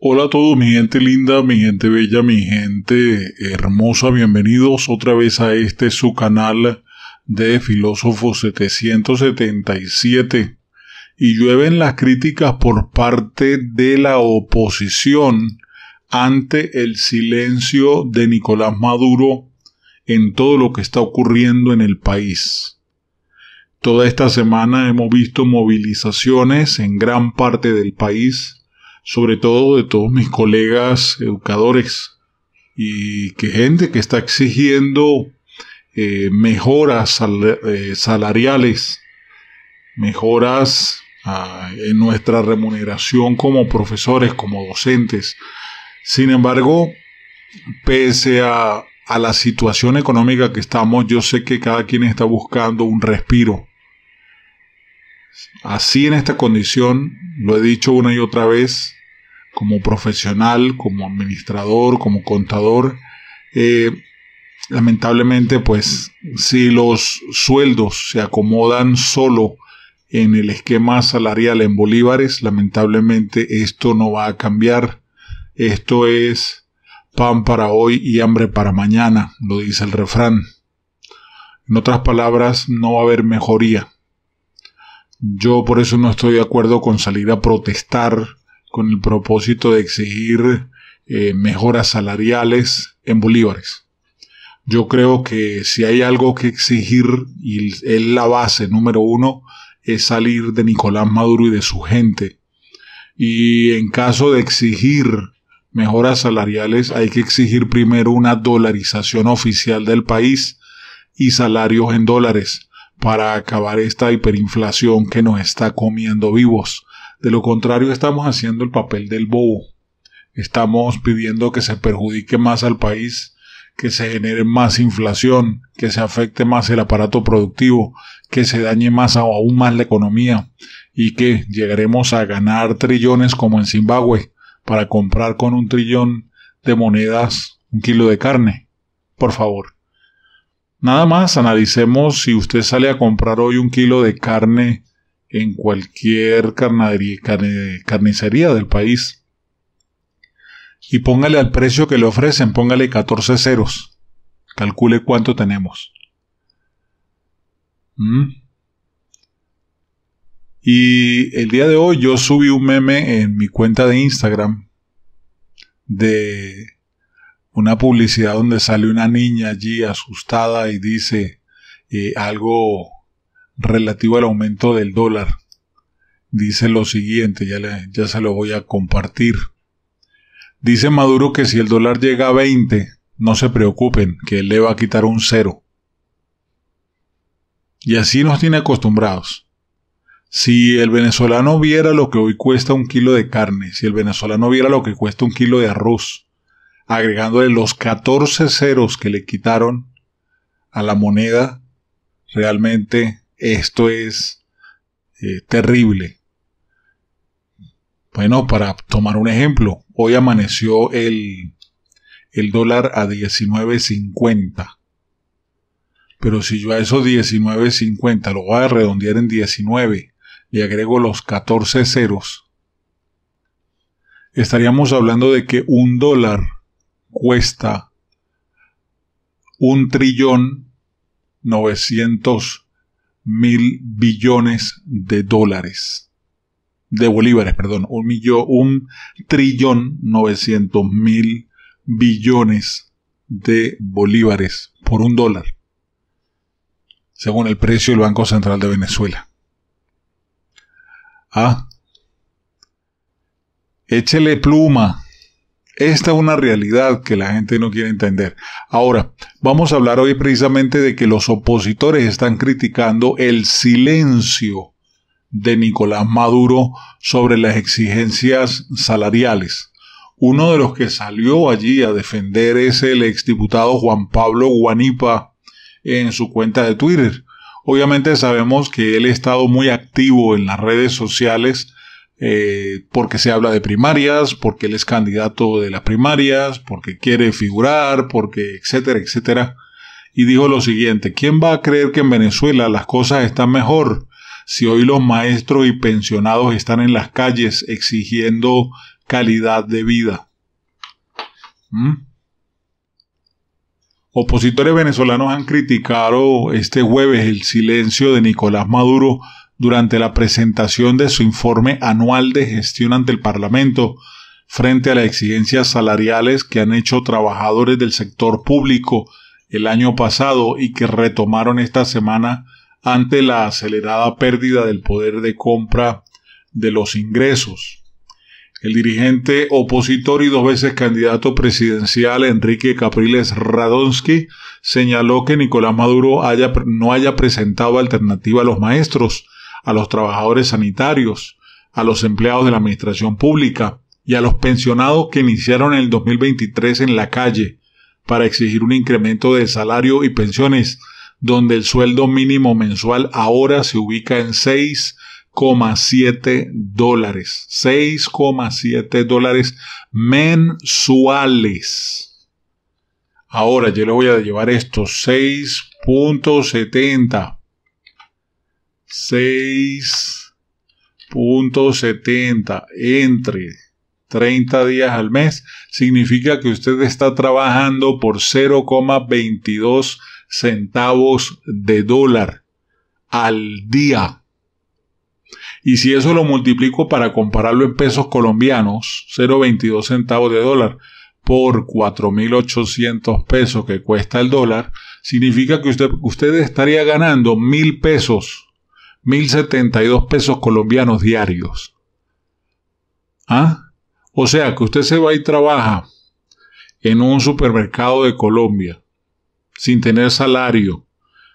Hola a todos, mi gente linda, mi gente bella, mi gente hermosa, bienvenidos otra vez a este su canal de Filósofo 777. Y llueven las críticas por parte de la oposición ante el silencio de Nicolás Maduro en todo lo que está ocurriendo en el país. Toda esta semana hemos visto movilizaciones en gran parte del país sobre todo de todos mis colegas educadores y que gente que está exigiendo eh, mejoras eh, salariales, mejoras ah, en nuestra remuneración como profesores, como docentes. Sin embargo, pese a, a la situación económica que estamos, yo sé que cada quien está buscando un respiro. Así en esta condición, lo he dicho una y otra vez, como profesional, como administrador, como contador. Eh, lamentablemente, pues si los sueldos se acomodan solo en el esquema salarial en bolívares, lamentablemente esto no va a cambiar. Esto es pan para hoy y hambre para mañana, lo dice el refrán. En otras palabras, no va a haber mejoría. Yo por eso no estoy de acuerdo con salir a protestar con el propósito de exigir eh, mejoras salariales en bolívares. Yo creo que si hay algo que exigir y es la base número uno, es salir de Nicolás Maduro y de su gente. Y en caso de exigir mejoras salariales, hay que exigir primero una dolarización oficial del país y salarios en dólares para acabar esta hiperinflación que nos está comiendo vivos. De lo contrario, estamos haciendo el papel del bobo. Estamos pidiendo que se perjudique más al país, que se genere más inflación, que se afecte más el aparato productivo, que se dañe más o aún más la economía y que llegaremos a ganar trillones como en Zimbabue para comprar con un trillón de monedas un kilo de carne. Por favor. Nada más analicemos si usted sale a comprar hoy un kilo de carne en cualquier carnicería del país. Y póngale al precio que le ofrecen, póngale 14 ceros. Calcule cuánto tenemos. ¿Mm? Y el día de hoy yo subí un meme en mi cuenta de Instagram de una publicidad donde sale una niña allí asustada y dice eh, algo relativo al aumento del dólar. Dice lo siguiente, ya, ya se lo voy a compartir. Dice Maduro que si el dólar llega a 20, no se preocupen, que él le va a quitar un cero. Y así nos tiene acostumbrados. Si el venezolano viera lo que hoy cuesta un kilo de carne, si el venezolano viera lo que cuesta un kilo de arroz, agregándole los 14 ceros que le quitaron a la moneda, realmente esto es eh, terrible. Bueno, para tomar un ejemplo, hoy amaneció el, el dólar a 19.50. Pero si yo a esos 19.50 lo voy a redondear en 19 y agrego los 14 ceros, estaríamos hablando de que un dólar cuesta un trillón 900 mil billones de dólares. De bolívares, perdón. Un, millón, un trillón novecientos mil billones de bolívares por un dólar. Según el precio del Banco Central de Venezuela. Ah. Échele pluma esta es una realidad que la gente no quiere entender. Ahora, vamos a hablar hoy precisamente de que los opositores están criticando el silencio de Nicolás Maduro sobre las exigencias salariales. Uno de los que salió allí a defender es el exdiputado Juan Pablo Guanipa en su cuenta de Twitter. Obviamente sabemos que él ha estado muy activo en las redes sociales eh, porque se habla de primarias, porque él es candidato de las primarias, porque quiere figurar, porque etcétera, etcétera. Y dijo lo siguiente, ¿quién va a creer que en Venezuela las cosas están mejor si hoy los maestros y pensionados están en las calles exigiendo calidad de vida? ¿Mm? Opositores venezolanos han criticado este jueves el silencio de Nicolás Maduro durante la presentación de su informe anual de gestión ante el Parlamento frente a las exigencias salariales que han hecho trabajadores del sector público el año pasado y que retomaron esta semana ante la acelerada pérdida del poder de compra de los ingresos. El dirigente opositor y dos veces candidato presidencial Enrique Capriles Radonsky señaló que Nicolás Maduro no haya presentado alternativa a los maestros, a los trabajadores sanitarios, a los empleados de la administración pública y a los pensionados que iniciaron el 2023 en la calle para exigir un incremento de salario y pensiones, donde el sueldo mínimo mensual ahora se ubica en 6,7 dólares. 6,7 dólares mensuales. Ahora yo le voy a llevar estos 6.70 6.70 entre 30 días al mes, significa que usted está trabajando por 0,22 centavos de dólar al día. Y si eso lo multiplico para compararlo en pesos colombianos, 0,22 centavos de dólar por 4.800 pesos que cuesta el dólar, significa que usted, usted estaría ganando mil pesos 1.072 pesos colombianos diarios. ¿Ah? O sea que usted se va y trabaja en un supermercado de Colombia sin tener salario,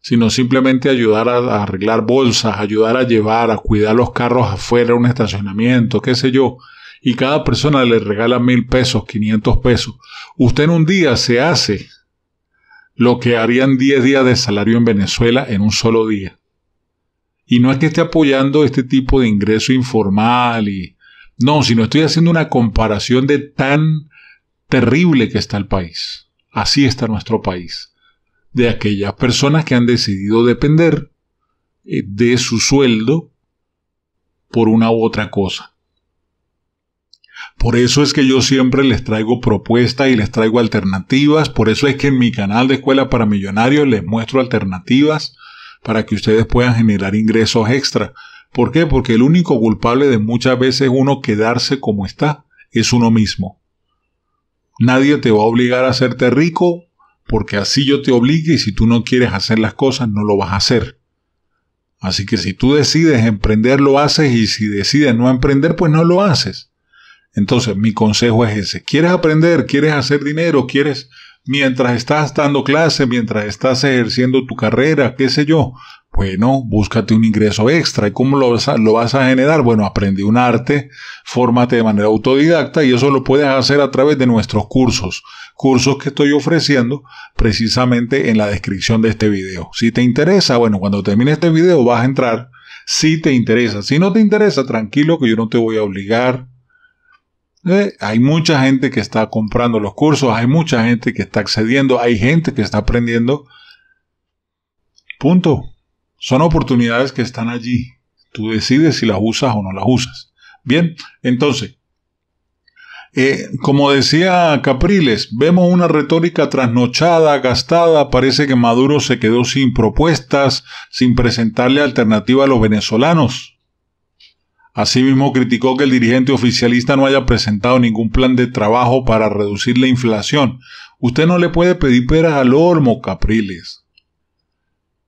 sino simplemente ayudar a, arreglar bolsas, ayudar a llevar, a cuidar los carros afuera, un estacionamiento, qué sé yo, y cada persona le regala mil pesos, 500 pesos. Usted en un día se hace lo que harían 10 días de salario en Venezuela en un solo día. Y no es que esté apoyando este tipo de ingreso informal y... No, sino estoy haciendo una comparación de tan terrible que está el país. Así está nuestro país. De aquellas personas que han decidido depender eh, de su sueldo por una u otra cosa. Por eso es que yo siempre les traigo propuestas y les traigo alternativas. Por eso es que en mi canal de Escuela para Millonarios les muestro alternativas para que ustedes puedan generar ingresos extra. ¿Por qué? Porque el único culpable de muchas veces uno quedarse como está es uno mismo. Nadie te va a obligar a hacerte rico porque así yo te obligue y si tú no quieres hacer las cosas no lo vas a hacer. Así que si tú decides emprender lo haces y si decides no emprender pues no lo haces. Entonces mi consejo es ese. ¿Quieres aprender? ¿Quieres hacer dinero? ¿Quieres mientras estás dando clase, mientras estás ejerciendo tu carrera, qué sé yo. Bueno, búscate un ingreso extra. ¿Y cómo lo vas, a, lo vas a generar? Bueno, aprende un arte, fórmate de manera autodidacta y eso lo puedes hacer a través de nuestros cursos. Cursos que estoy ofreciendo precisamente en la descripción de este video. Si te interesa, bueno, cuando termine este video vas a entrar. Si te interesa. Si no te interesa, tranquilo que yo no te voy a obligar eh, hay mucha gente que está comprando los cursos, hay mucha gente que está accediendo, hay gente que está aprendiendo. Punto. Son oportunidades que están allí. Tú decides si las usas o no las usas. Bien, entonces, eh, como decía Capriles, vemos una retórica trasnochada, gastada, parece que Maduro se quedó sin propuestas, sin presentarle alternativa a los venezolanos. Asimismo, criticó que el dirigente oficialista no haya presentado ningún plan de trabajo para reducir la inflación. Usted no le puede pedir peras al olmo, Capriles.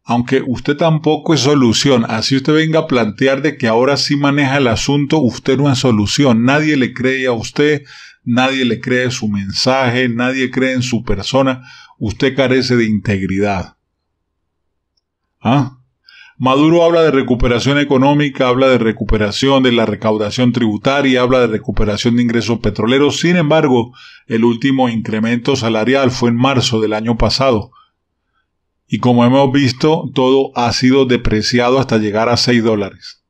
Aunque usted tampoco es solución, así usted venga a plantear de que ahora sí maneja el asunto, usted no es solución. Nadie le cree a usted, nadie le cree su mensaje, nadie cree en su persona. Usted carece de integridad. ¿Ah? Maduro habla de recuperación económica, habla de recuperación de la recaudación tributaria, habla de recuperación de ingresos petroleros. Sin embargo, el último incremento salarial fue en marzo del año pasado. Y como hemos visto, todo ha sido depreciado hasta llegar a 6 dólares.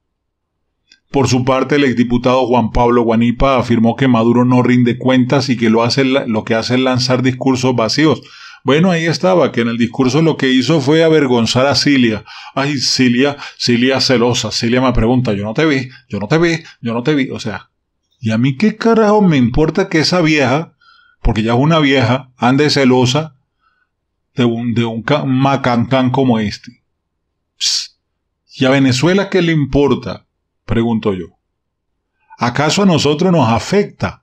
Por su parte, el exdiputado Juan Pablo Guanipa afirmó que Maduro no rinde cuentas y que lo, lo que hace es lanzar discursos vacíos bueno, ahí estaba, que en el discurso lo que hizo fue avergonzar a Cilia. Ay, Cilia, Cilia celosa. Cilia me pregunta, yo no te vi, yo no te vi, yo no te vi. O sea, ¿y a mí qué carajo me importa que esa vieja, porque ya es una vieja, ande celosa de un, de un como este? ¿Y a Venezuela qué le importa? Pregunto yo. ¿Acaso a nosotros nos afecta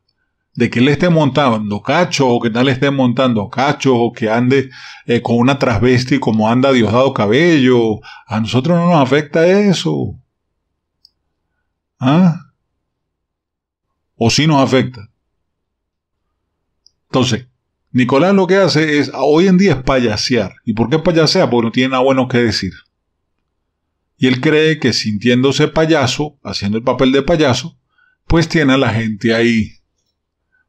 de que le esté montando cacho o que tal le esté montando cachos, o que ande eh, con una travesti como anda Diosdado Cabello, a nosotros no nos afecta eso. ¿Ah? ¿O sí nos afecta? Entonces, Nicolás lo que hace es, ah, hoy en día es payasear. ¿Y por qué payasea? Porque no tiene nada bueno que decir. Y él cree que sintiéndose payaso, haciendo el papel de payaso, pues tiene a la gente ahí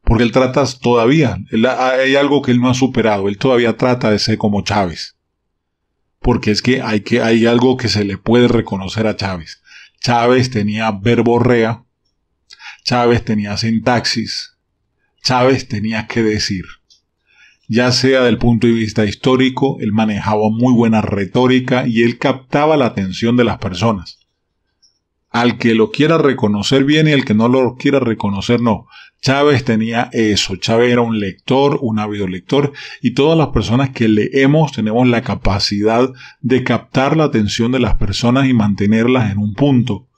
porque él trata todavía, hay algo que él no ha superado, él todavía trata de ser como Chávez, porque es que hay, que hay algo que se le puede reconocer a Chávez. Chávez tenía verborrea, Chávez tenía sintaxis, Chávez tenía que decir. Ya sea del punto de vista histórico, él manejaba muy buena retórica y él captaba la atención de las personas. Al que lo quiera reconocer bien y al que no lo quiera reconocer no. Chávez tenía eso. Chávez era un lector, un ávido lector, y todas las personas que leemos tenemos la capacidad de captar la atención de las personas y mantenerlas en un punto,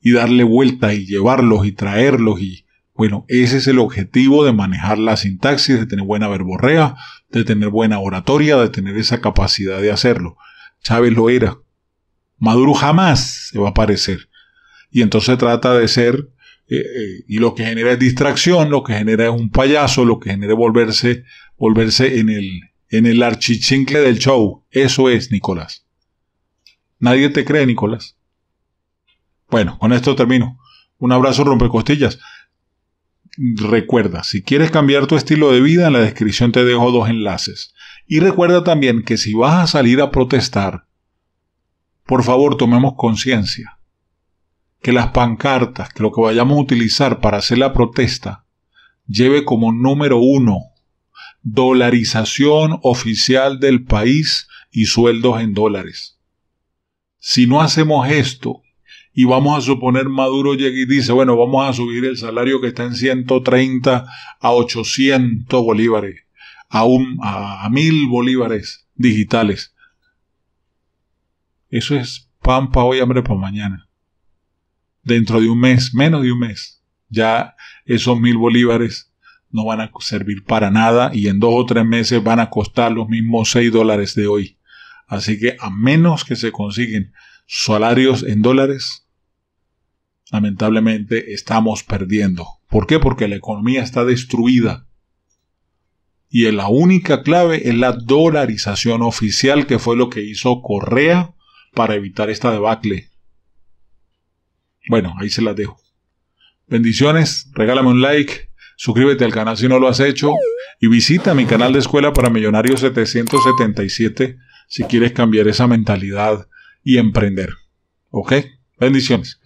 y darle vuelta, y llevarlos y traerlos y, bueno, ese es el objetivo de manejar la sintaxis, de tener buena verborrea, de tener buena oratoria, de tener esa capacidad de hacerlo. Chávez lo era. Maduro jamás se va a parecer. Y entonces trata de ser eh, eh, y lo que genera es distracción, lo que genera es un payaso, lo que genera es volverse, volverse en el, en el archichincle del show. Eso es, Nicolás. Nadie te cree, Nicolás. Bueno, con esto termino. Un abrazo rompecostillas. Recuerda, si quieres cambiar tu estilo de vida, en la descripción te dejo dos enlaces. Y recuerda también que si vas a salir a protestar, por favor tomemos conciencia que las pancartas, que lo que vayamos a utilizar para hacer la protesta, lleve como número uno dolarización oficial del país y sueldos en dólares. Si no hacemos esto, y vamos a suponer Maduro llegue y dice, bueno, vamos a subir el salario que está en 130 a 800 bolívares, a, un, a, mil bolívares digitales. Eso es pan para hoy, hambre para mañana dentro de un mes, menos de un mes, ya esos mil bolívares no van a servir para nada y en dos o tres meses van a costar los mismos seis dólares de hoy. Así que a menos que se consiguen salarios en dólares, lamentablemente estamos perdiendo. ¿Por qué? Porque la economía está destruida. Y la única clave es la dolarización oficial, que fue lo que hizo Correa para evitar esta debacle. Bueno, ahí se las dejo. Bendiciones, regálame un like, suscríbete al canal si no lo has hecho y visita mi canal de Escuela para Millonarios 777 si quieres cambiar esa mentalidad y emprender. ¿Ok? Bendiciones.